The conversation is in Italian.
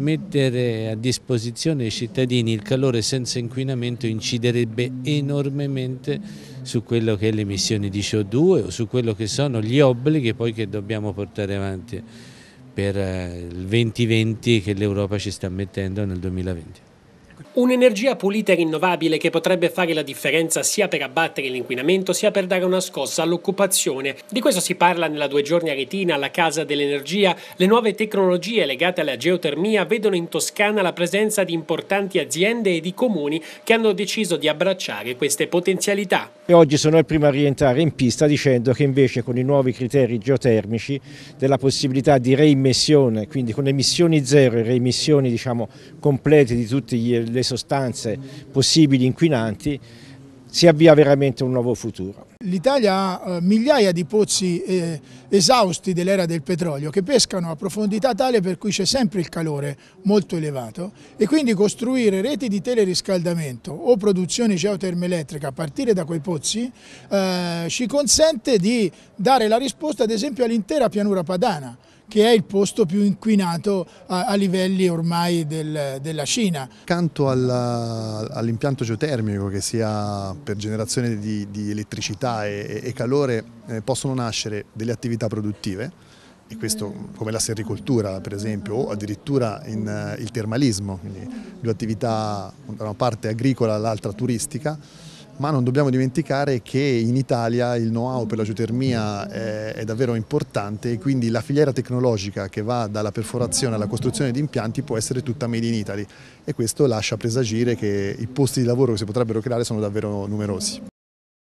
mettere a disposizione ai cittadini il calore senza inquinamento inciderebbe enormemente su quello che è l'emissione di CO2 o su quello che sono gli obblighi poi che dobbiamo portare avanti per eh, il 2020 che l'Europa ci sta mettendo nel 2020. Un'energia pulita e rinnovabile che potrebbe fare la differenza sia per abbattere l'inquinamento sia per dare una scossa all'occupazione. Di questo si parla nella due giorni a Retina, alla Casa dell'Energia. Le nuove tecnologie legate alla geotermia vedono in Toscana la presenza di importanti aziende e di comuni che hanno deciso di abbracciare queste potenzialità. E oggi sono il primo a rientrare in pista dicendo che invece con i nuovi criteri geotermici della possibilità di reimmissione, quindi con emissioni zero e reimmissioni diciamo, complete di tutti gli elementi, sostanze possibili inquinanti si avvia veramente un nuovo futuro. L'Italia ha eh, migliaia di pozzi eh, esausti dell'era del petrolio che pescano a profondità tale per cui c'è sempre il calore molto elevato e quindi costruire reti di teleriscaldamento o produzione geotermoelettrica a partire da quei pozzi eh, ci consente di dare la risposta ad esempio all'intera pianura padana che è il posto più inquinato a, a livelli ormai del, della Cina. Accanto all'impianto all geotermico che sia per generazione di, di elettricità e, e calore eh, possono nascere delle attività produttive e questo mm. come la serricoltura per esempio o addirittura in, eh, il termalismo, quindi due attività da una parte agricola l'altra turistica ma non dobbiamo dimenticare che in Italia il know-how per la geotermia è, eh, è, davvero importante e quindi la filiera tecnologica che va dalla perforazione alla costruzione di impianti può essere tutta made in Italy e questo lascia presagire che i posti di lavoro che si potrebbero creare sono davvero numerosi.